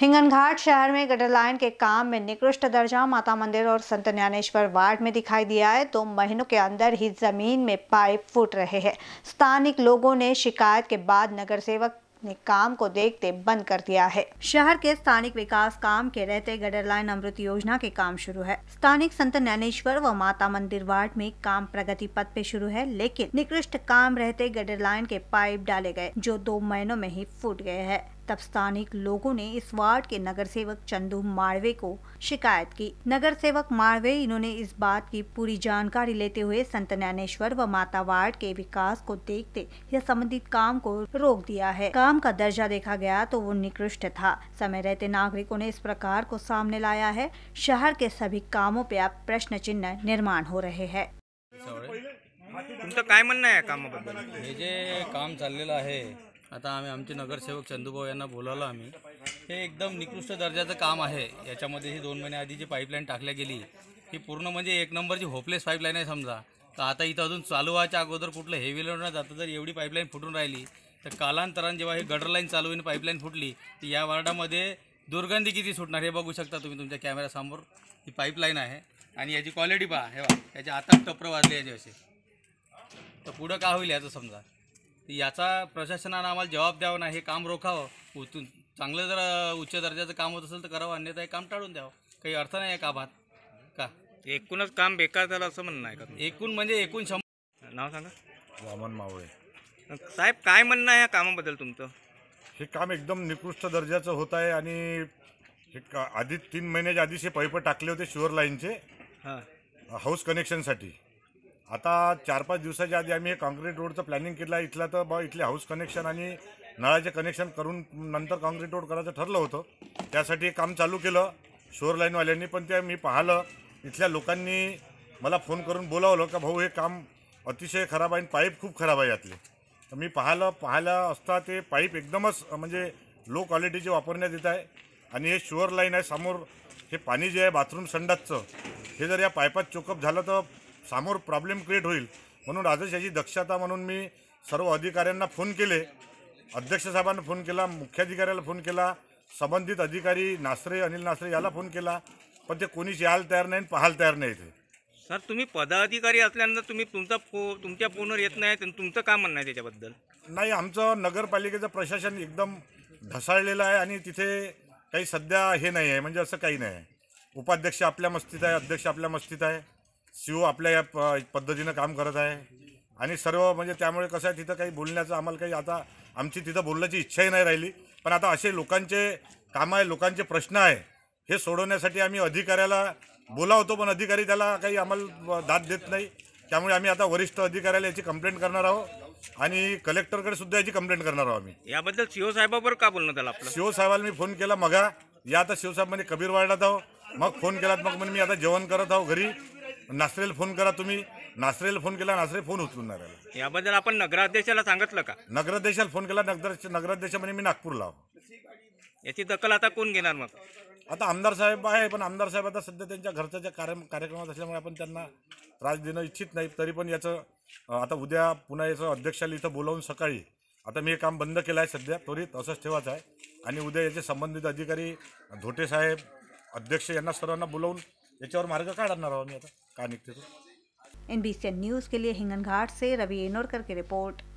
हिंगनघाट शहर में gutter line के काम में निकृष्ट दर्जा माता मंदिर और संत ज्ञानेश्वर वार्ड में दिखाई दिया है दो तो महीनों के अंदर ही जमीन में पाइप फूट रहे हैं स्थानिक लोगों ने शिकायत के बाद नगर सेवक ने काम को देखते बंद कर दिया है शहर के स्थानिक विकास काम के रहते गडर लाइन अमृत योजना के काम शुरू है स्थानिक संत ज्ञानेश्वर व माता मंदिर वार्ड में काम प्रगति पथ पे शुरू है लेकिन निकृष्ट काम रहते गडर लाइन के पाइप डाले गए जो दो महीनों में ही फूट गए हैं तब स्थानिक लोगों ने इस वार्ड के नगर सेवक चंदू माड़वे को शिकायत की नगर सेवक माड़वे इन्होंने इस बात की पूरी जानकारी लेते हुए संत ज्ञानेश्वर व माता वार्ड के विकास को देखते यह संबंधित काम को रोक दिया है काम का दर्जा देखा गया तो वो निकृष्ट था समय रहते नागरिकों ने इस प्रकार को सामने लाया है शहर के सभी कामों पे अब प्रश्न चिन्ह निर्माण हो रहे है तो काय म्हणणं आहे कामाबद्दल हे जे काम चाललेलं आहे आता आम्ही आमचे नगरसेवक चंदूभाऊ यांना बोलावलं आम्ही हे एकदम निकृष्ट दर्जाचं काम आहे याच्यामध्ये ही दोन महिन्याआधी जी पाईपलाईन टाकल्या गेली ही पूर्ण म्हणजे एक नंबरची होपलेस पाईपलाईन आहे समजा तर आता इथं अजून चालू व्हायच्या अगोदर कुठलं हेवी लोड न जातं जर एवढी पाईपलाईन फुटून राहिली तर कालांतरान जेव्हा हे गडरलाईन चालू होईन पाईपलाईन फुटली तर या वार्डामध्ये दुर्गंधी किती सुटणार हे बघू शकता तुम्ही तुमच्या कॅमेऱ्यासमोर ही पाईपलाईन आहे आणि याची क्वालिटी पहा हे बघा याची आता टपरं वाजले याचे असे तर पुढं का होईल याचं समजा याचा प्रशासनानं आम्हाला जबाब द्यावा नाही हे काम रोखावं उतून चांगलं जर उच्च दर्जाचं काम होत असेल तर करावं अन्यथा हे काम टाळून द्यावं काही अर्थ नाही आहे कामात का एकूणच काम बेकार झालं असं म्हणणं आहे का एकूण म्हणजे एकूण शंभर नाव सांगा वामन मावळे साहेब काय म्हणणं आहे या कामाबद्दल तुमचं हे काम एकदम निकृष्ट दर्जाचं होत आहे आणि हे का आधी तीन महिन्याच्या आधीच पैप टाकले होते शुअर लाईनचे हां हाऊस कनेक्शनसाठी आता चार पाच दिवसाच्या आधी आम्ही हे कॉन्क्रीट रोडचं प्लॅनिंग केलं आहे इथला तर बा इथले हाऊस कनेक्शन आणि नळाचे कनेक्शन करून नंतर कॉन्क्रीट रोड करायचं ठरलं होतं त्यासाठी काम चालू केलं शोअर लाईनवाल्यांनी पण ते मी पाहिलं इथल्या लोकांनी मला फोन करून बोलावलं का भाऊ हे काम अतिशय खराब आहे आणि पाईप खूप खराब आहे यातले तर मी पाहिलं पाहायला असता ते पाईप एकदमच म्हणजे लो क्वालिटीचे वापरण्यात येत आहे आणि हे शुअर लाईन आहे समोर हे पाणी जे आहे बाथरूम संडासचं हे जर या पाईपात चोकअप झालं तर समोर प्रॉब्लेम क्रिएट होईल म्हणून राजेश याची दक्षता म्हणून मी सर्व अधिकाऱ्यांना फोन केले अध्यक्ष साहेबांना फोन केला मुख्याधिकाऱ्याला फोन केला संबंधित अधिकारी नासरे अनिल नासरे याला फोन केला पण ते कोणीच यायला तयार नाही पाहायला तयार नाही इथे सर तुम्ही पदाधिकारी असल्यानंतर तुम्ही तुमचा फो तुमच्या फोनवर येत नाही तुमचं काम म्हणणं आहे त्याच्याबद्दल नाही आमचं नगरपालिकेचं प्रशासन एकदम ढसाळलेलं आहे आणि तिथे काही सध्या हे नाही आहे म्हणजे असं काही नाही आहे उपाध्यक्ष आपल्या मस्तीत आहे अध्यक्ष आपल्या मस्तीत आहे शिव आपल्या या पद्धतीनं काम करत आहे आणि सर्व म्हणजे त्यामुळे कसं आहे तिथं काही बोलण्याचं आम्हाला काही आता आमची तिथं बोलण्याची इच्छाही नाही राहिली पण आता असे लोकांचे काम आहे लोकांचे प्रश्न आहे हे सोडवण्यासाठी आम्ही अधिकाऱ्याला बोलावतो पण अधिकारी त्याला काही आम्हाला दाद देत नाही त्यामुळे आम्ही आता वरिष्ठ अधिकाऱ्याला याची कंप्लेंट करणार आहोत आणि कलेक्टरकडे सुद्धा याची कंप्लेंट करणार आहोत आम्ही याबद्दल शिवसाहेबाबरोबर का बोलणं त्याला आपलं शिवसाहेबाला मी फोन केला मगा या आता शिवसाहेब म्हणजे कबीर वाढत आहो मग फोन केलात मग म्हणजे मी आता जेवण करत आहो घरी नासरेल फोन करा तुम्ही नासरेल फोन केला नासरे फोन उचलून नाही याबद्दल आपण नगराध्यक्षाला सांगितलं का नगराध्यक्षाला फोन केला नगर नगराध्यक्ष म्हणजे मी नागपूरला याची दखल आता कोण घेणार मग आता आमदार साहेब आहे पण आमदार साहेब आता सध्या त्यांच्या घरच्या कार्यक्रमात असल्यामुळे आपण त्यांना त्रास देणं इच्छित नाही तरी पण याचं आता उद्या पुन्हा याचं अध्यक्षाला इथं बोलावून सकाळी आता मी हे काम बंद केलं आहे सध्या त्वरित असंच ठेवायचं आहे आणि उद्या याचे संबंधित अधिकारी धोटे साहेब अध्यक्ष यांना सर्वांना बोलावून याच्यावर मार्ग काढणार आहोत मी आता काय निघते तो न्यूज़ के लिए हिंगणघाट से रवि एनोरकर की रिपोर्ट